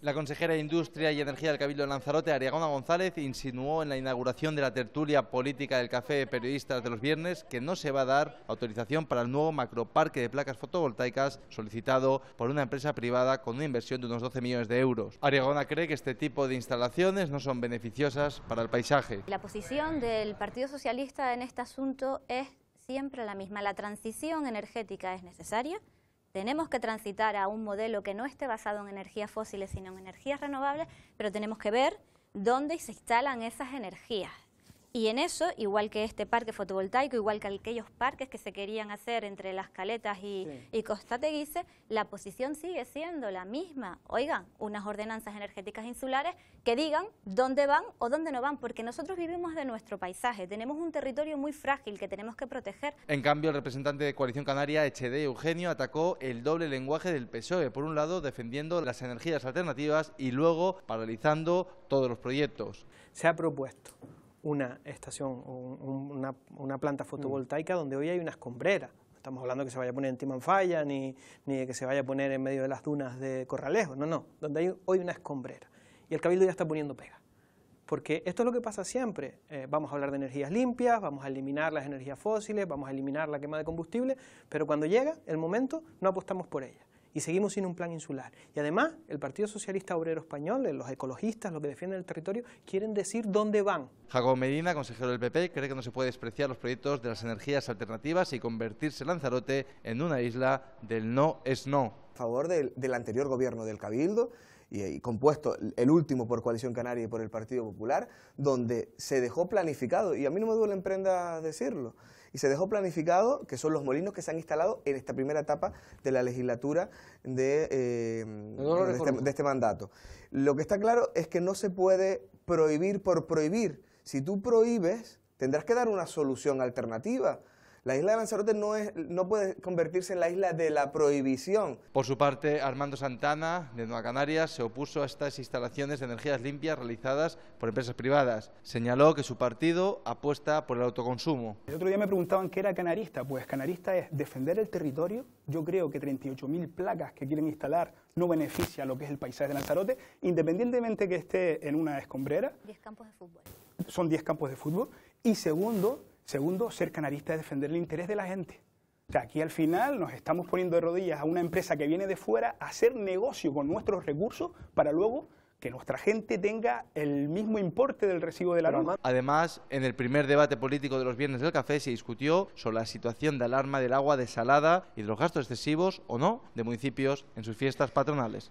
La consejera de Industria y Energía del Cabildo de Lanzarote, Ariagona González, insinuó en la inauguración de la tertulia política del Café de Periodistas de los viernes que no se va a dar autorización para el nuevo macroparque de placas fotovoltaicas solicitado por una empresa privada con una inversión de unos 12 millones de euros. Ariagona cree que este tipo de instalaciones no son beneficiosas para el paisaje. La posición del Partido Socialista en este asunto es siempre la misma. La transición energética es necesaria tenemos que transitar a un modelo que no esté basado en energías fósiles, sino en energías renovables, pero tenemos que ver dónde se instalan esas energías. Y en eso, igual que este parque fotovoltaico, igual que aquellos parques que se querían hacer entre Las Caletas y, Costa Teguise, la posición sigue siendo la misma. Oigan, unas ordenanzas energéticas insulares que digan dónde van o dónde no van, porque nosotros vivimos de nuestro paisaje, tenemos un territorio muy frágil que tenemos que proteger. En cambio, el representante de Coalición Canaria, HD Eugenio, atacó el doble lenguaje del PSOE, por un lado defendiendo las energías alternativas y luego paralizando todos los proyectos. Se ha propuesto una estación, una, una, planta mm. fotovoltaica donde hoy hay una escombrera. No estamos hablando de que se vaya a poner en Timanfaya ni, ni que se vaya a poner en medio de las dunas de Corralejo, no, no, donde hay hoy una escombrera. Y el Cabildo ya está poniendo pega. Porque esto es lo que pasa siempre. Eh, vamos a hablar de energías limpias, vamos a eliminar las energías fósiles, vamos a eliminar la quema de combustible, pero cuando llega el momento no apostamos por ella y seguimos sin un plan insular. Y además, el Partido Socialista Obrero Español, los ecologistas, los que defienden el territorio, quieren decir dónde van. Jacob Medina, consejero del PP, cree que no se puede despreciar los proyectos de las energías alternativas y convertirse Lanzarote en una isla del no es no. A favor del, del anterior gobierno del Cabildo, y, compuesto, el último por Coalición Canaria y por el Partido Popular, donde se dejó planificado, y a mí no me duele emprenda decirlo, y se dejó planificado que son los molinos que se han instalado en esta primera etapa de la legislatura eh, de, este, de este mandato. Lo que está claro es que no se puede prohibir por prohibir. Si tú prohíbes, tendrás que dar una solución alternativa la isla de Lanzarote no, puede convertirse en la isla de la prohibición. Por su parte, Armando Santana, de Nueva Canarias, se opuso a estas instalaciones de energías limpias realizadas por empresas privadas. Señaló que su partido apuesta por el autoconsumo. El otro día me preguntaban qué era canarista. Pues canarista es defender el territorio. Yo creo que 38.000 placas que quieren instalar no beneficia lo que es el paisaje de Lanzarote, independientemente que esté en una escombrera. de fútbol. Son 10 campos de fútbol. Y segundo, Segundo, ser canarista es defender el interés de la gente. O sea, aquí al final nos estamos poniendo de rodillas a una empresa que viene de fuera a hacer negocio con nuestros recursos para luego que nuestra gente tenga el mismo importe del recibo de la alarma. Además, en el primer debate político de los viernes del café se discutió sobre la situación de alarma del agua desalada y de los gastos excesivos o no de municipios en sus fiestas patronales.